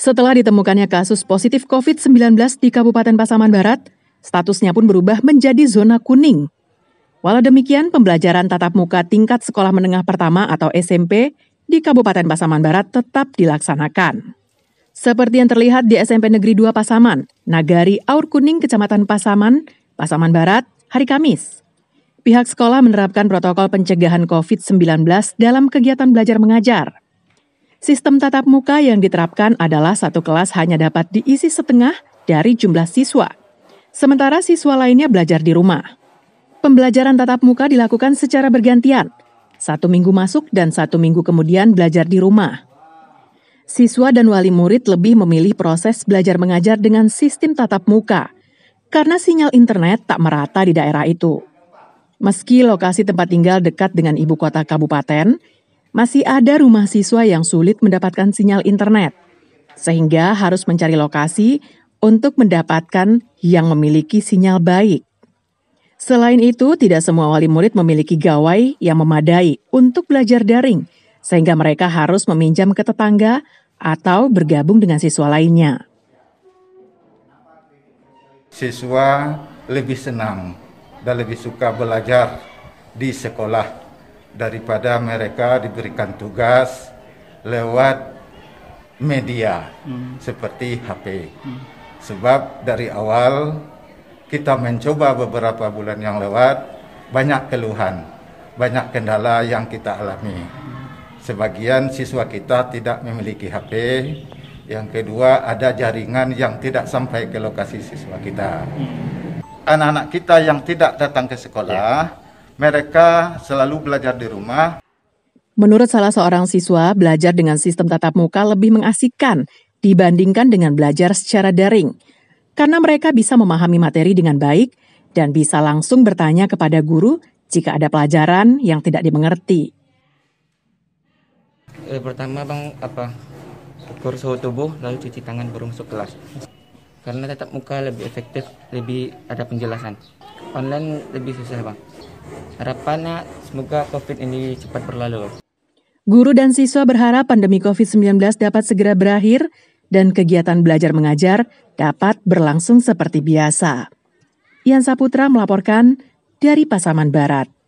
Setelah ditemukannya kasus positif COVID-19 di Kabupaten Pasaman Barat, statusnya pun berubah menjadi zona kuning. Walau demikian, pembelajaran tatap muka tingkat sekolah menengah pertama atau SMP di Kabupaten Pasaman Barat tetap dilaksanakan. Seperti yang terlihat di SMP Negeri 2 Pasaman, Nagari Aur Kuning, Kecamatan Pasaman, Pasaman Barat, hari Kamis. Pihak sekolah menerapkan protokol pencegahan COVID-19 dalam kegiatan belajar mengajar. Sistem tatap muka yang diterapkan adalah satu kelas hanya dapat diisi setengah dari jumlah siswa, sementara siswa lainnya belajar di rumah. Pembelajaran tatap muka dilakukan secara bergantian, satu minggu masuk dan satu minggu kemudian belajar di rumah. Siswa dan wali murid lebih memilih proses belajar mengajar dengan sistem tatap muka, karena sinyal internet tak merata di daerah itu. Meski lokasi tempat tinggal dekat dengan ibu kota kabupaten, masih ada rumah siswa yang sulit mendapatkan sinyal internet, sehingga harus mencari lokasi untuk mendapatkan yang memiliki sinyal baik. Selain itu, tidak semua wali murid memiliki gawai yang memadai untuk belajar daring, sehingga mereka harus meminjam ke tetangga atau bergabung dengan siswa lainnya. Siswa lebih senang dan lebih suka belajar di sekolah daripada mereka diberikan tugas lewat media hmm. seperti HP. Hmm. Sebab dari awal kita mencoba beberapa bulan yang lewat banyak keluhan, banyak kendala yang kita alami. Hmm. Sebagian siswa kita tidak memiliki HP, yang kedua ada jaringan yang tidak sampai ke lokasi siswa kita. Hmm. Anak-anak kita yang tidak datang ke sekolah ya mereka selalu belajar di rumah. Menurut salah seorang siswa, belajar dengan sistem tatap muka lebih mengasihkan dibandingkan dengan belajar secara daring, karena mereka bisa memahami materi dengan baik dan bisa langsung bertanya kepada guru jika ada pelajaran yang tidak dimengerti. Eh, pertama bang apa ukur suhu tubuh lalu cuci tangan baru masuk kelas. Karena tatap muka lebih efektif, lebih ada penjelasan. Online lebih susah bang. Harapannya semoga COVID ini cepat berlalu. Guru dan siswa berharap pandemi COVID-19 dapat segera berakhir dan kegiatan belajar mengajar dapat berlangsung seperti biasa. Ian Saputra melaporkan dari Pasaman Barat.